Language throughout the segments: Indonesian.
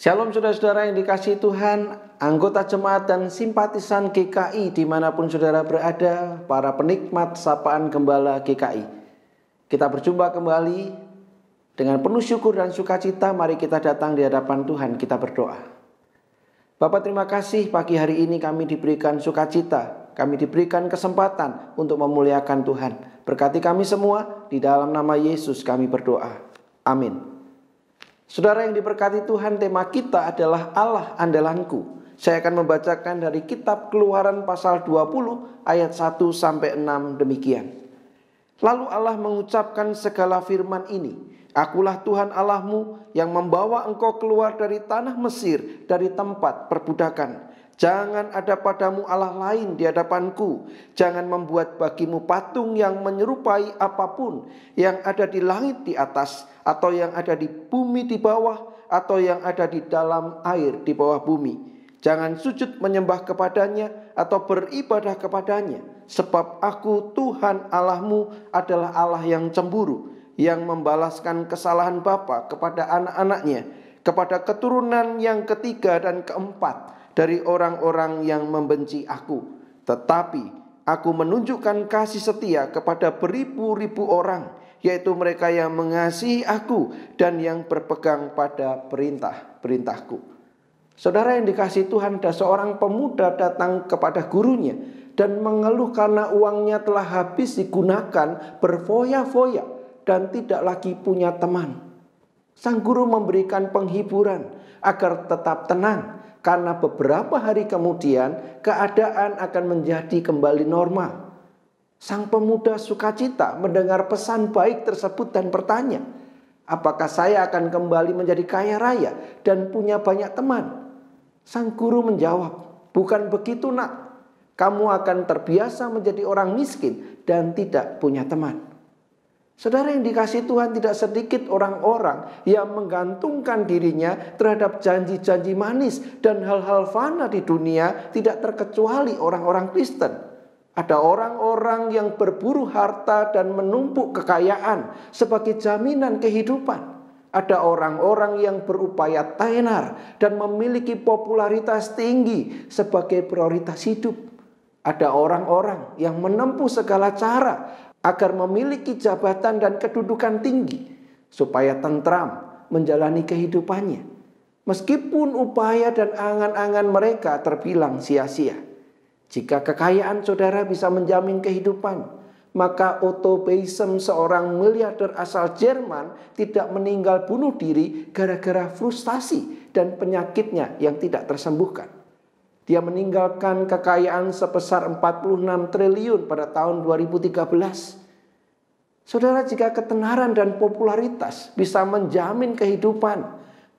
Shalom saudara-saudara yang dikasih Tuhan, anggota jemaat dan simpatisan GKI dimanapun saudara berada, para penikmat sapaan gembala GKI. Kita berjumpa kembali dengan penuh syukur dan sukacita, mari kita datang di hadapan Tuhan, kita berdoa. Bapak terima kasih pagi hari ini kami diberikan sukacita, kami diberikan kesempatan untuk memuliakan Tuhan. Berkati kami semua, di dalam nama Yesus kami berdoa. Amin. Saudara yang diberkati Tuhan, tema kita adalah Allah andalanku. Saya akan membacakan dari kitab Keluaran pasal 20 ayat 1 sampai 6 demikian. Lalu Allah mengucapkan segala firman ini, Akulah Tuhan Allahmu yang membawa engkau keluar dari tanah Mesir dari tempat perbudakan Jangan ada padamu Allah lain di hadapanku. Jangan membuat bagimu patung yang menyerupai apapun yang ada di langit di atas, atau yang ada di bumi di bawah, atau yang ada di dalam air di bawah bumi. Jangan sujud menyembah kepadanya atau beribadah kepadanya, sebab Aku, Tuhan Allahmu, adalah Allah yang cemburu, yang membalaskan kesalahan bapa kepada anak-anaknya, kepada keturunan yang ketiga dan keempat dari orang-orang yang membenci aku, tetapi aku menunjukkan kasih setia kepada beribu-ribu orang, yaitu mereka yang mengasihi aku dan yang berpegang pada perintah-perintahku. Saudara yang dikasih Tuhan, ada seorang pemuda datang kepada gurunya dan mengeluh karena uangnya telah habis digunakan berfoya-foya dan tidak lagi punya teman. Sang guru memberikan penghiburan agar tetap tenang karena beberapa hari kemudian keadaan akan menjadi kembali normal. Sang pemuda sukacita mendengar pesan baik tersebut dan bertanya, "Apakah saya akan kembali menjadi kaya raya dan punya banyak teman?" Sang guru menjawab, "Bukan begitu, Nak. Kamu akan terbiasa menjadi orang miskin dan tidak punya teman." Saudara yang dikasih Tuhan tidak sedikit orang-orang yang menggantungkan dirinya terhadap janji-janji manis dan hal-hal fana di dunia tidak terkecuali orang-orang Kristen. Ada orang-orang yang berburu harta dan menumpuk kekayaan sebagai jaminan kehidupan. Ada orang-orang yang berupaya tenar dan memiliki popularitas tinggi sebagai prioritas hidup. Ada orang-orang yang menempuh segala cara agar memiliki jabatan dan kedudukan tinggi supaya tentram menjalani kehidupannya meskipun upaya dan angan-angan mereka terbilang sia-sia jika kekayaan saudara bisa menjamin kehidupan maka Otto Beisem seorang miliarder asal Jerman tidak meninggal bunuh diri gara-gara frustasi dan penyakitnya yang tidak tersembuhkan dia meninggalkan kekayaan sebesar 46 triliun pada tahun 2013. Saudara, jika ketenaran dan popularitas bisa menjamin kehidupan,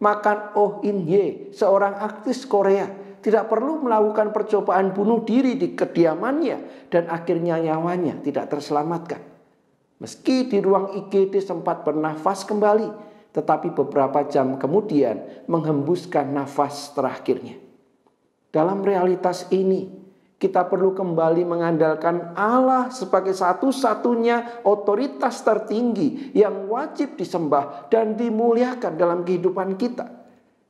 maka Oh In Ye, seorang aktris Korea, tidak perlu melakukan percobaan bunuh diri di kediamannya dan akhirnya nyawanya tidak terselamatkan. Meski di ruang IGD sempat bernafas kembali, tetapi beberapa jam kemudian menghembuskan nafas terakhirnya. Dalam realitas ini, kita perlu kembali mengandalkan Allah sebagai satu-satunya otoritas tertinggi yang wajib disembah dan dimuliakan dalam kehidupan kita.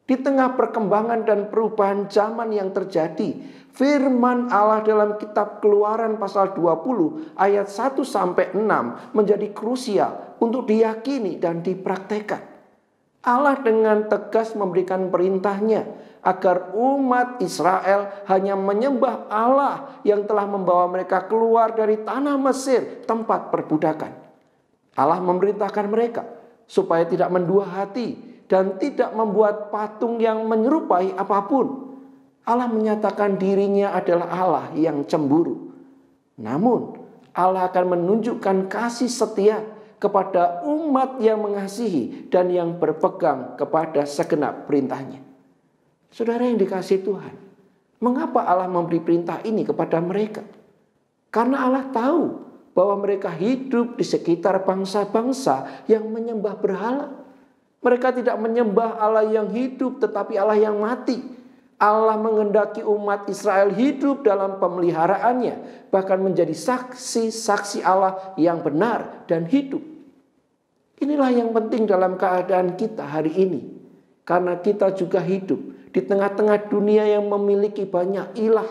Di tengah perkembangan dan perubahan zaman yang terjadi, firman Allah dalam kitab Keluaran pasal 20 ayat 1 sampai 6 menjadi krusial untuk diyakini dan dipraktekkan. Allah dengan tegas memberikan perintahnya agar umat Israel hanya menyembah Allah yang telah membawa mereka keluar dari tanah Mesir, tempat perbudakan. Allah memerintahkan mereka supaya tidak mendua hati dan tidak membuat patung yang menyerupai apapun. Allah menyatakan dirinya adalah Allah yang cemburu. Namun, Allah akan menunjukkan kasih setia kepada umat yang mengasihi dan yang berpegang kepada segenap perintahnya. Saudara yang dikasih Tuhan, mengapa Allah memberi perintah ini kepada mereka? Karena Allah tahu bahwa mereka hidup di sekitar bangsa-bangsa yang menyembah berhala. Mereka tidak menyembah Allah yang hidup, tetapi Allah yang mati. Allah mengendaki umat Israel hidup dalam pemeliharaannya, bahkan menjadi saksi-saksi Allah yang benar dan hidup. Inilah yang penting dalam keadaan kita hari ini, karena kita juga hidup di tengah-tengah dunia yang memiliki banyak ilah.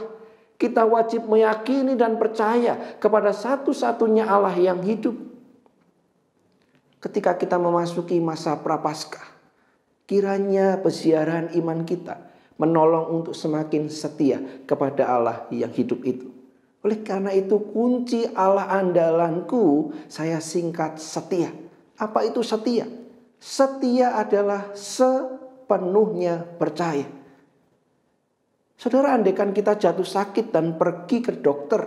Kita wajib meyakini dan percaya kepada satu-satunya Allah yang hidup. Ketika kita memasuki masa prapaskah, kiranya peziaran iman kita menolong untuk semakin setia kepada Allah yang hidup itu. Oleh karena itu kunci Allah andalanku saya singkat setia. Apa itu setia? Setia adalah se sepenuhnya percaya. Saudara, andekan kita jatuh sakit dan pergi ke dokter,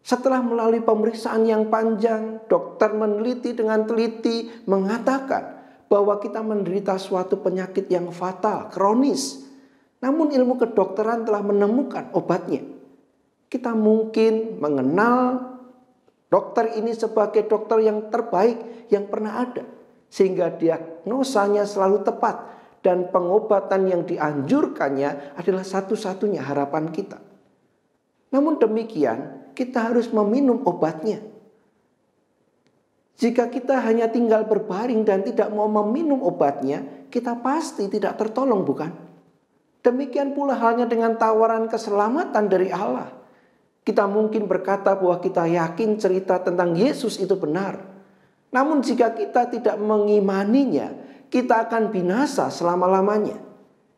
setelah melalui pemeriksaan yang panjang, dokter meneliti dengan teliti mengatakan bahwa kita menderita suatu penyakit yang fatal, kronis. Namun ilmu kedokteran telah menemukan obatnya. Kita mungkin mengenal dokter ini sebagai dokter yang terbaik yang pernah ada. Sehingga diagnosanya selalu tepat dan pengobatan yang dianjurkannya adalah satu-satunya harapan kita. Namun demikian, kita harus meminum obatnya. Jika kita hanya tinggal berbaring dan tidak mau meminum obatnya, kita pasti tidak tertolong, bukan? Demikian pula halnya dengan tawaran keselamatan dari Allah. Kita mungkin berkata bahwa kita yakin cerita tentang Yesus itu benar. Namun jika kita tidak mengimaninya, kita akan binasa selama-lamanya.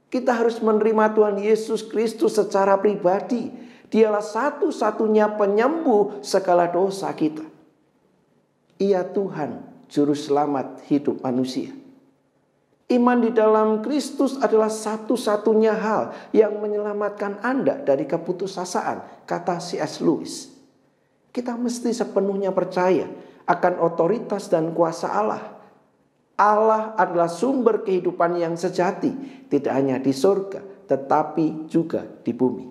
Kita harus menerima Tuhan Yesus Kristus secara pribadi. Dialah satu-satunya penyembuh segala dosa kita. Ia Tuhan, juru selamat hidup manusia. Iman di dalam Kristus adalah satu-satunya hal yang menyelamatkan Anda dari keputusasaan, kata C.S. Lewis. Kita mesti sepenuhnya percaya akan otoritas dan kuasa Allah Allah adalah sumber kehidupan yang sejati, tidak hanya di surga, tetapi juga di bumi.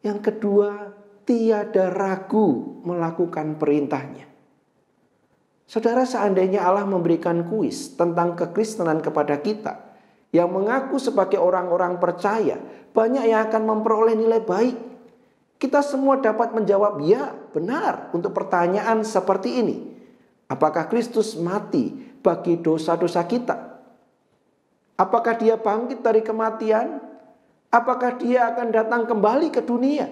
Yang kedua, tiada ragu melakukan perintahnya. Saudara, seandainya Allah memberikan kuis tentang kekristenan kepada kita yang mengaku sebagai orang-orang percaya, banyak yang akan memperoleh nilai baik. Kita semua dapat menjawab ya, benar untuk pertanyaan seperti ini. Apakah Kristus mati bagi dosa-dosa kita? Apakah dia bangkit dari kematian? Apakah dia akan datang kembali ke dunia?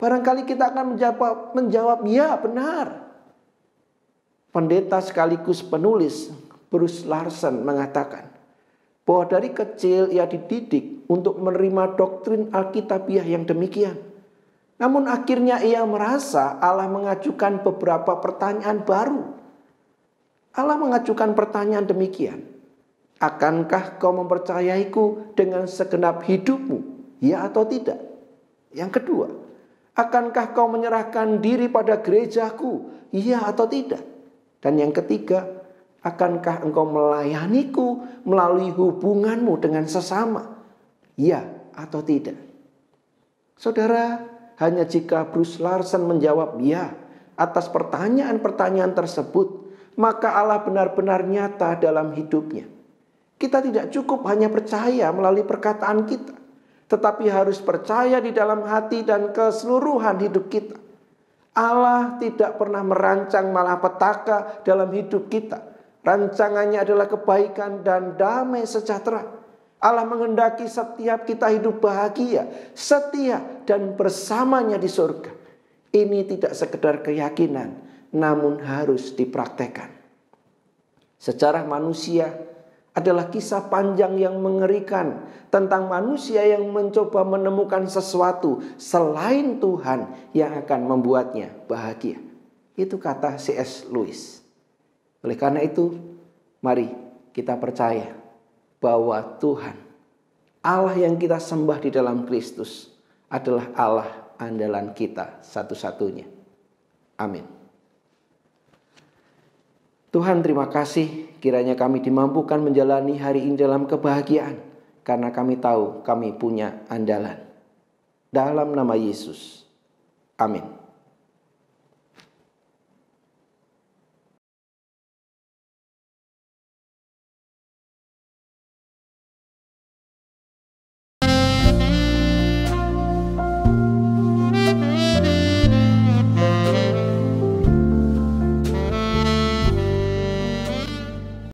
Barangkali kita akan menjawab, menjawab ya benar. Pendeta sekaligus penulis Bruce Larson mengatakan bahwa dari kecil ia dididik untuk menerima doktrin Alkitabiah yang demikian. Namun akhirnya ia merasa Allah mengajukan beberapa pertanyaan baru Allah mengajukan pertanyaan demikian. Akankah kau mempercayaiku dengan segenap hidupmu? Ya atau tidak? Yang kedua, akankah kau menyerahkan diri pada gerejaku? Ya atau tidak? Dan yang ketiga, Akankah engkau melayaniku melalui hubunganmu dengan sesama? Ya atau tidak? Saudara, hanya jika Bruce Larson menjawab ya atas pertanyaan-pertanyaan tersebut, maka Allah benar-benar nyata dalam hidupnya. Kita tidak cukup hanya percaya melalui perkataan kita, tetapi harus percaya di dalam hati dan keseluruhan hidup kita. Allah tidak pernah merancang malah petaka dalam hidup kita. Rancangannya adalah kebaikan dan damai sejahtera. Allah menghendaki setiap kita hidup bahagia, setia dan bersamanya di surga. Ini tidak sekedar keyakinan, namun harus dipraktekkan. Sejarah manusia adalah kisah panjang yang mengerikan tentang manusia yang mencoba menemukan sesuatu selain Tuhan yang akan membuatnya bahagia. Itu kata C.S. Lewis. Oleh karena itu, mari kita percaya bahwa Tuhan, Allah yang kita sembah di dalam Kristus, adalah Allah andalan kita satu-satunya. Amin. Tuhan terima kasih kiranya kami dimampukan menjalani hari ini dalam kebahagiaan karena kami tahu kami punya andalan. Dalam nama Yesus. Amin.